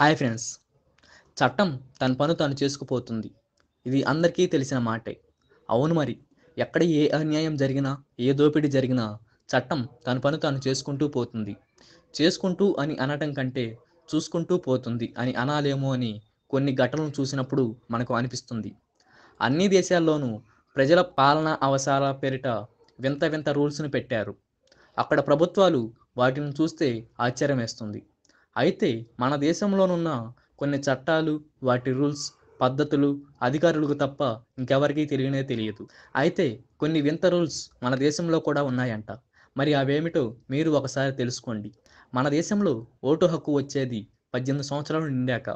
hi friends చట్టం తన పను తాను చేసుకుపోతుంది ఇది అందరికీ తెలిసిన మాటే అవును మరి ఎక్కడ ఏ అన్యాయం జరిగినా ఏ దోపిడీ జరిగినా చట్టం తన పను తాను చేసుకుంటూ పోతుంది చేసుకుంటూ అని అనటం కంటే చూసుకుంటూ పోతుంది అని అనాలేమో అని కొన్ని ఘటనలు చూసినప్పుడు మనకు అనిపిస్తుంది అన్ని దేశాల్లోనూ ప్రజల పాలనా అవసరాల పేరిట వింత వింత రూల్స్ను పెట్టారు అక్కడ ప్రభుత్వాలు వాటిని చూస్తే ఆశ్చర్యం వేస్తుంది అయితే మన దేశంలోనున్న కొన్ని చట్టాలు వాటి రూల్స్ పద్ధతులు అధికారులకు తప్ప ఇంకెవరికీ తెలియనే తెలియదు అయితే కొన్ని వింత రూల్స్ మన దేశంలో కూడా ఉన్నాయంట మరి అవేమిటో మీరు ఒకసారి తెలుసుకోండి మన దేశంలో ఓటు హక్కు వచ్చేది పద్దెనిమిది సంవత్సరాలు నిండాక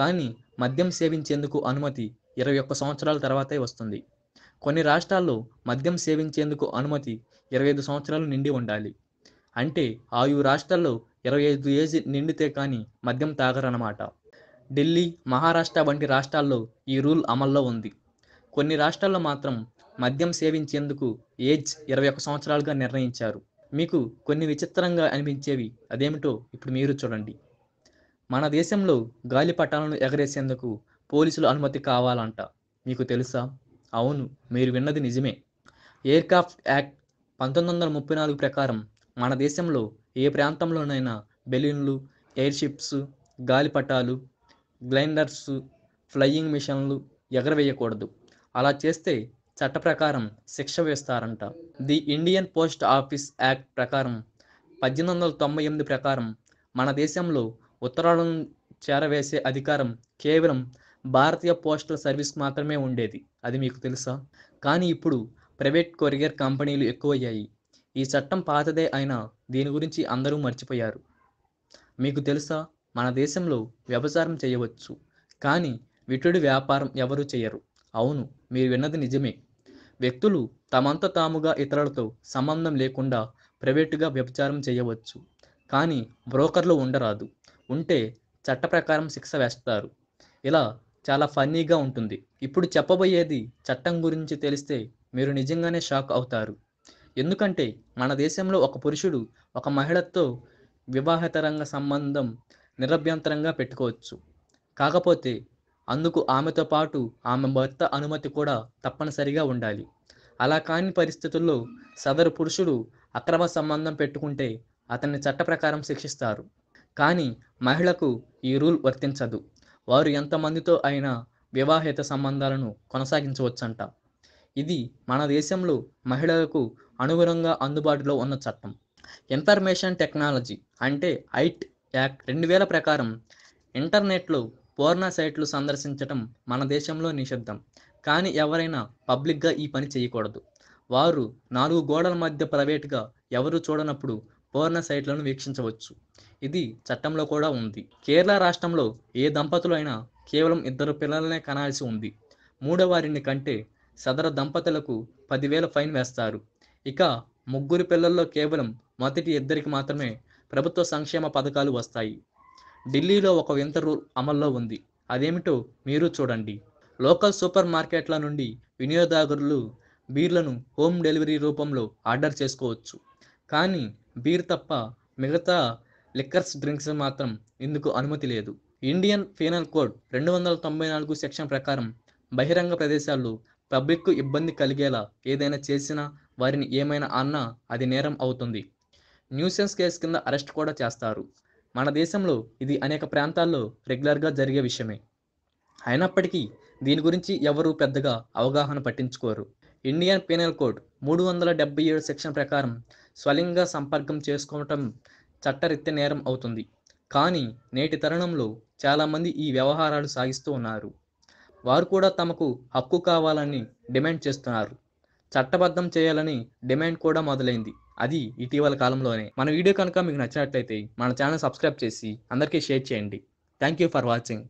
కానీ మద్యం సేవించేందుకు అనుమతి ఇరవై ఒక్క సంవత్సరాల తర్వాతే వస్తుంది కొన్ని రాష్ట్రాల్లో మద్యం సేవించేందుకు అనుమతి ఇరవై ఐదు సంవత్సరాలు నిండి ఉండాలి అంటే ఆయు రాష్ట్రాల్లో ఇరవై ఐదు ఏజ్ నిండితే కానీ మద్యం తాగరన్నమాట ఢిల్లీ మహారాష్ట్ర వంటి రాష్ట్రాల్లో ఈ రూల్ అమల్లో ఉంది కొన్ని రాష్ట్రాల్లో మాత్రం మద్యం సేవించేందుకు ఏజ్ ఇరవై ఒక సంవత్సరాలుగా నిర్ణయించారు మీకు కొన్ని విచిత్రంగా అనిపించేవి అదేమిటో ఇప్పుడు మీరు చూడండి మన దేశంలో గాలి పట్టాలను ఎగరేసేందుకు పోలీసుల అనుమతి కావాలంట మీకు తెలుసా అవును మీరు విన్నది నిజమే ఎయిర్క్రాఫ్ట్ యాక్ట్ పంతొమ్మిది వందల ముప్పై నాలుగు ప్రకారం మన దేశంలో ఏ ప్రాంతంలోనైనా బెలూన్లు ఎయిర్షిప్స్ గాలిపటాలు గ్లైండర్స్ ఫ్లయింగ్ మిషన్లు ఎగరవేయకూడదు అలా చేస్తే చట్ట ప్రకారం శిక్ష వేస్తారంట the Indian post office act ప్రకారం పద్దెనిమిది వందల తొంభై ఎనిమిది ప్రకారం మన దేశంలో ఉత్తరాలను చేరవేసే అధికారం కేవలం భారతీయ పోస్టల్ సర్వీస్ మాత్రమే ఉండేది అది మీకు తెలుసా కానీ ఇప్పుడు ప్రైవేట్ కొరియర్ కంపెనీలు ఎక్కువయ్యాయి ఈ చట్టం పాతదే అయినా దీని గురించి అందరూ మర్చిపోయారు మీకు తెలుసా మన దేశంలో వ్యభచారం చేయవచ్చు కానీ విటుడి వ్యాపారం ఎవరు చేయరు అవును మీరు విన్నది నిజమే వ్యక్తులు తమంత తాముగా ఇతరులతో సంబంధం లేకుండా ప్రైవేటుగా వ్యభచారం చేయవచ్చు కానీ బ్రోకర్లు ఉండరాదు ఉంటే చట్ట ప్రకారం శిక్ష వేస్తారు ఇలా చాలా ఫన్నీగా ఉంటుంది ఇప్పుడు చెప్పబోయేది చట్టం గురించి తెలిస్తే మీరు నిజంగానే షాక్ అవుతారు ఎందుకంటే మన దేశంలో ఒక పురుషుడు ఒక మహిళతో వివాహతరంగ సంబంధం నిరభ్యంతరంగా పెట్టుకోవచ్చు కాకపోతే అందుకు ఆమెతో పాటు ఆమె భర్త అనుమతి కూడా తప్పనిసరిగా ఉండాలి అలా కాని పరిస్థితుల్లో సదరు పురుషుడు అక్రమ సంబంధం పెట్టుకుంటే అతన్ని చట్ట ప్రకారం శిక్షిస్తారు కానీ మహిళకు ఈ రూల్ వర్తించదు వారు ఎంతమందితో అయినా వివాహేత సంబంధాలను కొనసాగించవచ్చంట ఇది మన దేశంలో మహిళలకు అనుగుణంగా అందుబాటులో ఉన్న చట్టం ఇన్ఫర్మేషన్ టెక్నాలజీ అంటే ఐట్ యాక్ట్ రెండు వేల ప్రకారం ఇంటర్నెట్లో పూర్ణ సైట్లు సందర్శించటం మన దేశంలో నిషిద్ధం కానీ ఎవరైనా పబ్లిక్గా ఈ పని చేయకూడదు వారు నాలుగు గోడల మధ్య ప్రైవేట్గా ఎవరు చూడనప్పుడు పూర్ణ సైట్లను వీక్షించవచ్చు ఇది చట్టంలో కూడా ఉంది కేరళ రాష్ట్రంలో ఏ దంపతులైనా కేవలం ఇద్దరు పిల్లలనే కనాల్సి ఉంది మూడవారిని కంటే సదర దంపతులకు పదివేల ఫైన్ వేస్తారు ఇక ముగ్గురు పిల్లల్లో కేవలం మొదటి ఇద్దరికి మాత్రమే ప్రభుత్వ సంక్షేమ పథకాలు వస్తాయి ఢిల్లీలో ఒక వింత రూల్ అమల్లో ఉంది అదేమిటో మీరు చూడండి లోకల్ సూపర్ మార్కెట్ల నుండి వినియోగదారులు బీర్లను హోమ్ డెలివరీ రూపంలో ఆర్డర్ చేసుకోవచ్చు కానీ బీర్ తప్ప మిగతా లిక్కర్స్ డ్రింక్స్ మాత్రం ఇందుకు అనుమతి లేదు ఇండియన్ ఫీనల్ కోడ్ రెండు వందల తొంభై నాలుగు సెక్షన్ ప్రకారం బహిరంగ ప్రదేశాల్లో పబ్లిక్కు ఇబ్బంది కలిగేలా ఏదైనా చేసినా వారిని ఏమైనా అన్నా అది నేరం అవుతుంది న్యూసెన్స్ కేసు కింద అరెస్ట్ కూడా చేస్తారు మన దేశంలో ఇది అనేక ప్రాంతాల్లో రెగ్యులర్గా జరిగే విషయమే అయినప్పటికీ దీని గురించి ఎవరూ పెద్దగా అవగాహన పట్టించుకోరు ఇండియన్ పీనల్ కోడ్ మూడు వందల డెబ్బై ఏడు సెక్షన్ ప్రకారం స్వలింగ సంపర్కం చేసుకోవటం చట్టరీత్య నేరం అవుతుంది కానీ నేటి తరుణంలో చాలామంది ఈ వ్యవహారాలు సాగిస్తూ ఉన్నారు వారు కూడా తమకు హక్కు కావాలని డిమాండ్ చేస్తున్నారు చట్టబద్ధం చేయాలని డిమాండ్ కూడా మొదలైంది అది ఇటీవల కాలంలోనే మన వీడియో కనుక మీకు నచ్చినట్లయితే మన ఛానల్ సబ్స్క్రైబ్ చేసి అందరికీ షేర్ చేయండి థ్యాంక్ యూ ఫర్ వాచింగ్